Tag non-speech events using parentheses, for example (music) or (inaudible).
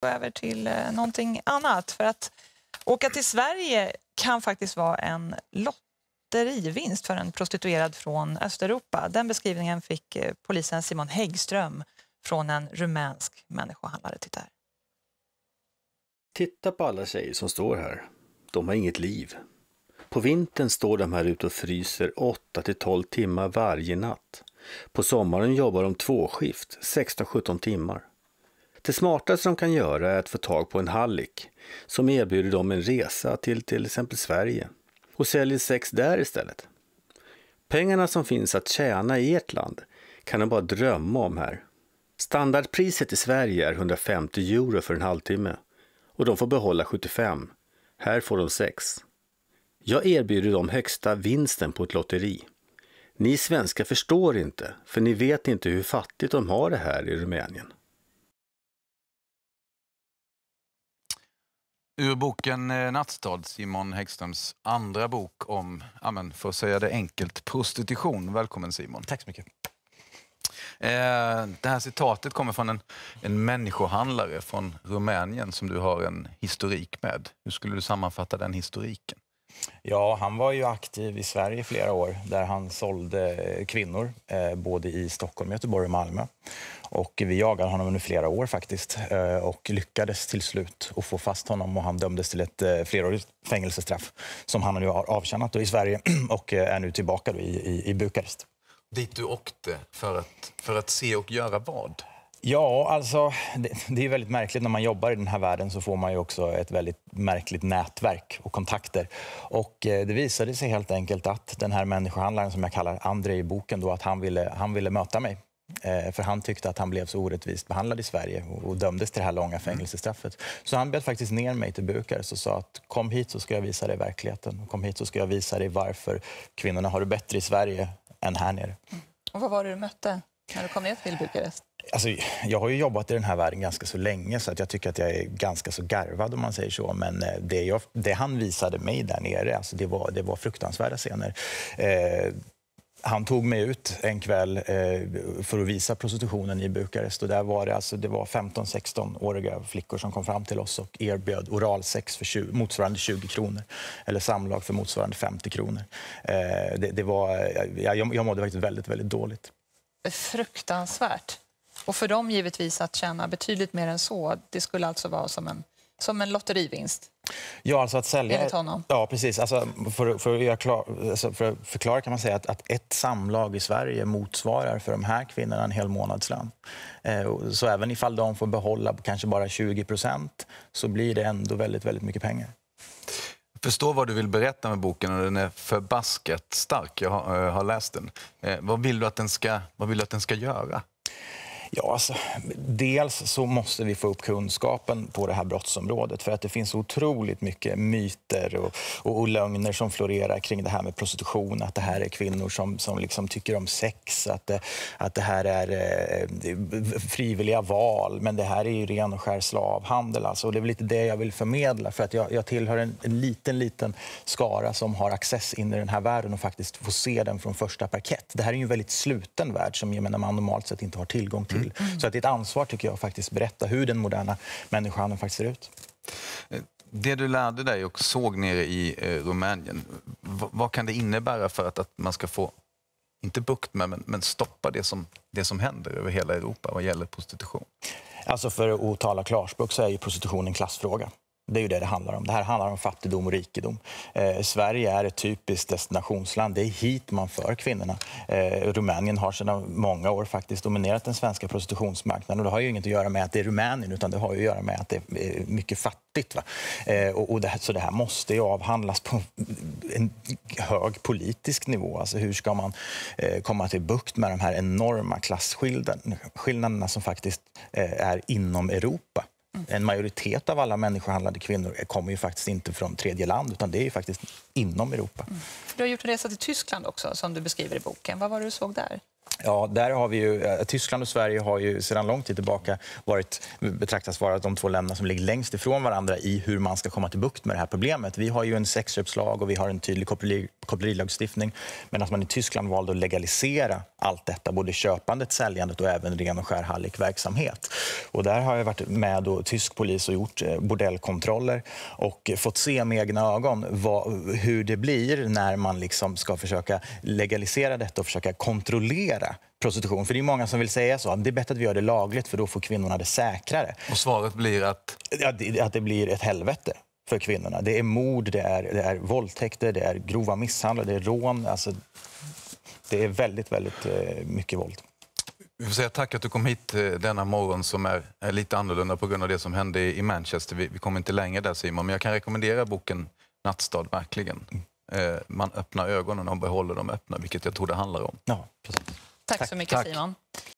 gå över till eh, någonting annat. För att åka till Sverige kan faktiskt vara en lotterivinst för en prostituerad från Östeuropa. Den beskrivningen fick eh, polisen Simon Häggström från en rumänsk människohandlare. Titta här. Titta på alla tjejer som står här. De har inget liv. På vintern står de här ute och fryser 8 till 12 timmar varje natt. På sommaren jobbar de tvåskift, 16-17 timmar. Det smartaste de kan göra är att få tag på en hallick som erbjuder dem en resa till till exempel Sverige och säljer sex där istället. Pengarna som finns att tjäna i ert land kan de bara drömma om här. Standardpriset i Sverige är 150 euro för en halvtimme och de får behålla 75. Här får de 6. Jag erbjuder dem högsta vinsten på ett lotteri. Ni svenskar förstår inte, för ni vet inte hur fattigt de har det här i Rumänien. Ur boken eh, Nattstad, Simon Häggströms andra bok om, amen, för att säga det enkelt, prostitution. Välkommen Simon. Tack så mycket. Eh, det här citatet kommer från en, en människohandlare från Rumänien som du har en historik med. Hur skulle du sammanfatta den historiken? Ja, han var ju aktiv i Sverige i flera år där han sålde eh, kvinnor eh, både i Stockholm, Göteborg och Malmö. Och vi jagade honom under flera år faktiskt eh, och lyckades till slut att få fast honom och han dömdes till ett flerårigt fängelsestraff som han nu har avtjänat i Sverige (clears throat) och är nu tillbaka i, i Bukarest. Dit du åkte för att, för att se och göra vad? Ja, alltså, det, det, är väldigt märkligt. När man jobbar i den här världen så får man ju också ett väldigt märkligt nätverk och kontakter. Och eh, det visade sig helt enkelt att den här människohandlaren som jag kallar Andrei i boken, då, att han ville, han ville möta mig. Eh, för han tyckte att han blev så orättvist behandlad i Sverige och, och dömdes till det här långa mm. fängelsestraffet. Så han bjöd faktiskt ner mig till Bukarest och sa att kom hit så ska jag visa dig verkligheten. Kom hit så ska jag visa dig varför kvinnorna har det bättre i Sverige än här nere. Och vad var det du mötte när du kom ner till Bukarest? Alltså, jag har ju jobbat i den här världen ganska så länge så att jag tycker att jag är ganska så garvad om man säger så. Men eh, det, jag, det han visade mig där nere, alltså det, var, det var fruktansvärda scener. Eh, han tog mig ut en kväll eh, för att visa prostitutionen i Bukarest. Och där var det, alltså, det var 15-16-åriga flickor som kom fram till oss och erbjöd oralsex för 20, motsvarande 20 kronor. Eller samlag för motsvarande 50 kronor. Eh, det, det, var, jag, jag mådde faktiskt väldigt, väldigt dåligt. Fruktansvärt. Och för dem givetvis att tjäna betydligt mer än så, det skulle alltså vara som en, som en lotterivinst? Ja, alltså att sälja... Ja, precis. Alltså, för, för, att klar, alltså för, att förklara kan man säga att, att, ett samlag i Sverige motsvarar för de här kvinnorna en hel månadslön. Eh, så även ifall de får behålla kanske bara 20 procent så blir det ändå väldigt, väldigt mycket pengar. Jag förstår vad du vill berätta med boken och den är förbaskat stark. Jag har, jag eh, har läst den. Eh, vad, vill du att den ska, vad vill du att den ska göra? Ja, alltså, dels så måste vi få upp kunskapen på det här brottsområdet för att det finns otroligt mycket myter och, och, och lögner som florerar kring det här med prostitution, att det här är kvinnor som, som liksom tycker om sex, att det, att det här är eh, frivilliga val, men det här är ju ren och skär slavhandel. Alltså. Och det är lite det jag vill förmedla, för att jag, jag tillhör en, en, liten, liten skara som har access in i den här världen och faktiskt får se den från första parkett. Det här är ju en väldigt sluten värld som gemene man normalt sett inte har tillgång till till. Mm. Så att det är ett ansvar tycker jag faktiskt berätta hur den moderna människan faktiskt ser ut. Eh, det du lärde dig och såg nere i eh, Rumänien, vad kan det innebära för att, att man ska få inte bukt med, men, men stoppa det som, det som händer över hela Europa vad gäller prostitution? Alltså för att tala klarspråk så är ju prostitution en klassfråga. Det är ju det det handlar om. Det här handlar om fattigdom och rikedom. Eh, Sverige är ett typiskt destinationsland. Det är hit man för kvinnorna. Eh, Rumänien har sedan många år faktiskt dominerat den svenska prostitutionsmarknaden. Och det har ju inget att göra med att det är Rumänien, utan det har ju att göra med att det är mycket fattigt. Eh, och, och det, så det här måste ju avhandlas på en hög politisk nivå. Alltså hur ska man eh, komma till bukt med de här enorma klasskillnaderna som faktiskt eh, är inom Europa? En majoritet av alla människohandlade kvinnor kommer ju faktiskt inte från tredje land utan det är ju faktiskt inom Europa. Mm. Du har gjort en resa till Tyskland också som du beskriver i boken. Vad var det du såg där? Ja, där har vi ju, eh, Tyskland och Sverige har ju sedan lång tid tillbaka varit, betraktats vara de två länderna som ligger längst ifrån varandra i hur man ska komma till bukt med det här problemet. Vi har ju en sexköpslag och vi har en tydlig kopplerilagstiftning. Men att man i Tyskland valde att legalisera allt detta, både köpandet, säljandet och även ren och skär hallikverksamhet. Och där har jag varit med då, tysk polis och gjort eh, bordellkontroller och fått se med egna ögon vad, hur det blir när man liksom ska försöka legalisera detta och försöka kontrollera prostitution. För det är många som vill säga så. Det är bättre att vi gör det lagligt för då får kvinnorna det säkrare. Och svaret blir Att, att det blir ett helvete för kvinnorna. Det är mord, det är, det är våldtäkter, det är grova misshandlar, det är rån. Alltså, det är väldigt, väldigt eh, mycket våld. Vi får säga tack att du kom hit eh, denna morgon som är, är lite annorlunda på grund av det som hände i Manchester. Vi, vi kommer inte längre där Simon, men jag kan rekommendera boken Nattstad verkligen. Mm. Eh, man öppnar ögonen och behåller dem öppna, vilket jag tror det handlar om. Ja, precis. Tack, tack så mycket tack. Simon.